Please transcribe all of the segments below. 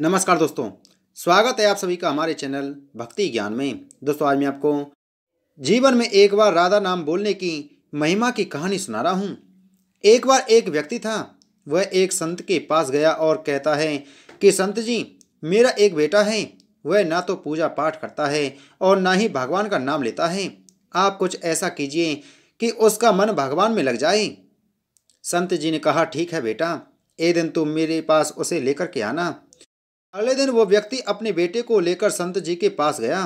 नमस्कार दोस्तों स्वागत है आप सभी का हमारे चैनल भक्ति ज्ञान में दोस्तों आज मैं आपको जीवन में एक बार राधा नाम बोलने की महिमा की कहानी सुना रहा हूँ एक बार एक व्यक्ति था वह एक संत के पास गया और कहता है कि संत जी मेरा एक बेटा है वह ना तो पूजा पाठ करता है और ना ही भगवान का नाम लेता है आप कुछ ऐसा कीजिए कि उसका मन भगवान में लग जाए संत जी ने कहा ठीक है बेटा एक दिन तुम मेरे पास उसे लेकर के आना अगले दिन वो व्यक्ति अपने बेटे को लेकर संत जी के पास गया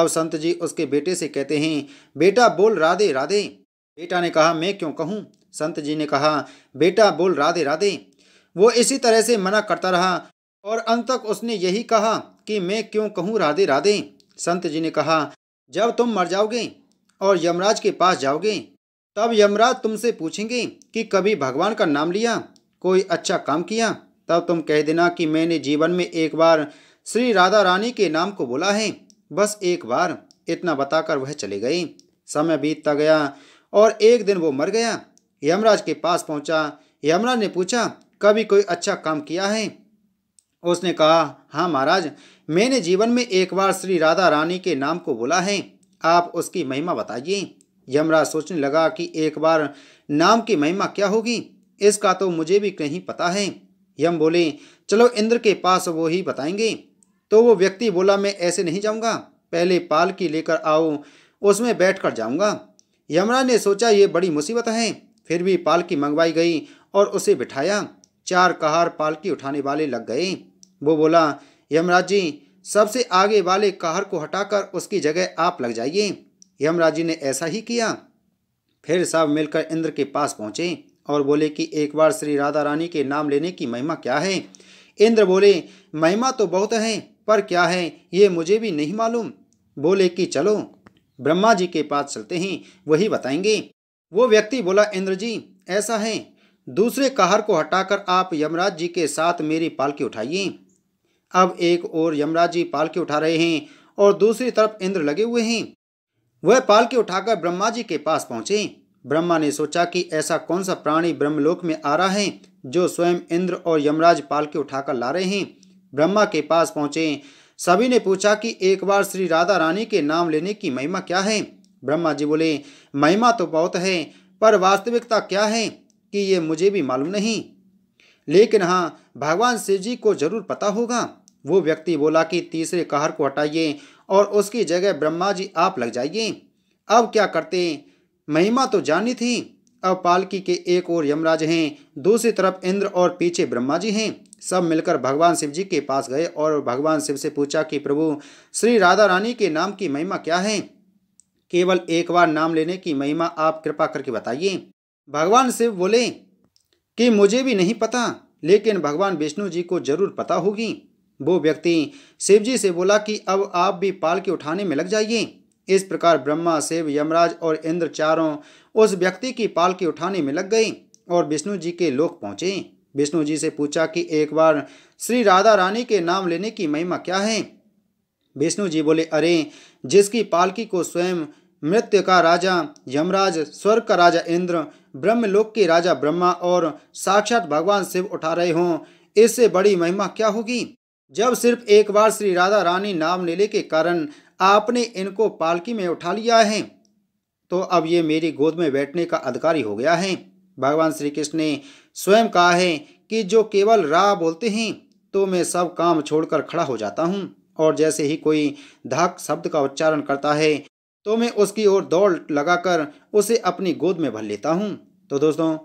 अब संत जी उसके बेटे से कहते हैं बेटा बोल राधे राधे बेटा ने कहा मैं क्यों कहूँ संत जी ने कहा बेटा बोल राधे राधे वो इसी तरह से मना करता रहा और अंत तक उसने यही कहा कि मैं क्यों कहूँ राधे राधे संत जी ने कहा जब तुम मर जाओगे और यमराज के पास जाओगे तब यमराज तुमसे पूछेंगे कि कभी भगवान का नाम लिया कोई अच्छा काम किया तब तुम कह देना कि मैंने जीवन में एक बार श्री राधा रानी के नाम को बोला है बस एक बार इतना बताकर वह चले गई समय बीतता गया और एक दिन वो मर गया यमराज के पास पहुंचा यमराज ने पूछा कभी कोई अच्छा काम किया है उसने कहा हाँ महाराज मैंने जीवन में एक बार श्री राधा रानी के नाम को बोला है आप उसकी महिमा बताइए यमराज सोचने लगा कि एक बार नाम की महिमा क्या होगी इसका तो मुझे भी कहीं पता है यम बोले चलो इंद्र के पास वो ही बताएंगे तो वो व्यक्ति बोला मैं ऐसे नहीं जाऊंगा पहले पालकी लेकर आओ उसमें बैठ कर जाऊंगा यमुना ने सोचा ये बड़ी मुसीबत है फिर भी पालकी मंगवाई गई और उसे बिठाया चार कहार पालकी उठाने वाले लग गए वो बोला यमराज जी सबसे आगे वाले कहार को हटाकर उसकी जगह आप लग जाइए यमराज जी ने ऐसा ही किया फिर सब मिलकर इंद्र के पास पहुँचे और बोले कि एक बार श्री राधा रानी के नाम लेने की महिमा क्या है इंद्र बोले महिमा तो बहुत है पर क्या है ये मुझे भी नहीं मालूम बोले कि चलो ब्रह्मा जी के पास चलते हैं वही बताएंगे वो व्यक्ति बोला इंद्र जी ऐसा है दूसरे कहर को हटाकर आप यमराज जी के साथ मेरी पालकी उठाइए अब एक और यमराज जी पालकी उठा रहे हैं और दूसरी तरफ इंद्र लगे हुए हैं वह पालकी उठाकर ब्रह्मा जी के पास पहुंचे ब्रह्मा ने सोचा कि ऐसा कौन सा प्राणी ब्रह्मलोक में आ रहा है जो स्वयं इंद्र और यमराज पाल के उठाकर ला रहे हैं ब्रह्मा के पास पहुँचे सभी ने पूछा कि एक बार श्री राधा रानी के नाम लेने की महिमा क्या है ब्रह्मा जी बोले महिमा तो बहुत है पर वास्तविकता क्या है कि ये मुझे भी मालूम नहीं लेकिन हाँ भगवान शिव जी को जरूर पता होगा वो व्यक्ति बोला कि तीसरे कहर को हटाइए और उसकी जगह ब्रह्मा जी आप लग जाइए अब क्या करते महिमा तो जानी थी अब पालकी के एक ओर यमराज हैं दूसरी तरफ इंद्र और पीछे ब्रह्मा जी हैं सब मिलकर भगवान शिव जी के पास गए और भगवान शिव से पूछा कि प्रभु श्री राधा रानी के नाम की महिमा क्या है केवल एक बार नाम लेने की महिमा आप कृपा करके बताइए भगवान शिव बोले कि मुझे भी नहीं पता लेकिन भगवान विष्णु जी को जरूर पता होगी वो व्यक्ति शिव जी से बोला कि अब आप भी पालकी उठाने में लग जाइए इस प्रकार ब्रह्मा शिव यमराज और इंद्र चारों उस व्यक्ति की पालकी उठाने में लग गई और विष्णु जी के लोक पहुँचे विष्णु जी से पूछा कि एक बार श्री राधा रानी के नाम लेने की महिमा क्या है विष्णु जी बोले अरे जिसकी पालकी को स्वयं मृत्यु का राजा यमराज स्वर्ग का राजा इंद्र ब्रह्मलोक के राजा ब्रह्मा और साक्षात भगवान शिव उठा रहे हों इससे बड़ी महिमा क्या होगी जब सिर्फ एक बार श्री राधा रानी नाम लेने के कारण आपने इनको पालकी में उठा लिया है तो अब ये मेरी गोद में बैठने का अधिकारी हो गया है भगवान श्री कृष्ण ने स्वयं कहा है कि जो केवल रा बोलते हैं तो मैं सब काम छोड़कर खड़ा हो जाता हूँ और जैसे ही कोई धाक शब्द का उच्चारण करता है तो मैं उसकी ओर दौड़ लगाकर उसे अपनी गोद में भर लेता हूँ तो दोस्तों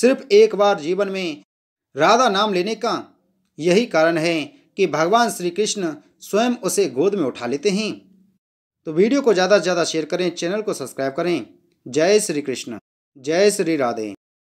सिर्फ एक बार जीवन में राधा नाम लेने का यही कारण है कि भगवान श्री कृष्ण स्वयं उसे गोद में उठा लेते हैं तो वीडियो को ज़्यादा से ज़्यादा शेयर करें चैनल को सब्सक्राइब करें जय श्री कृष्ण जय श्री राधे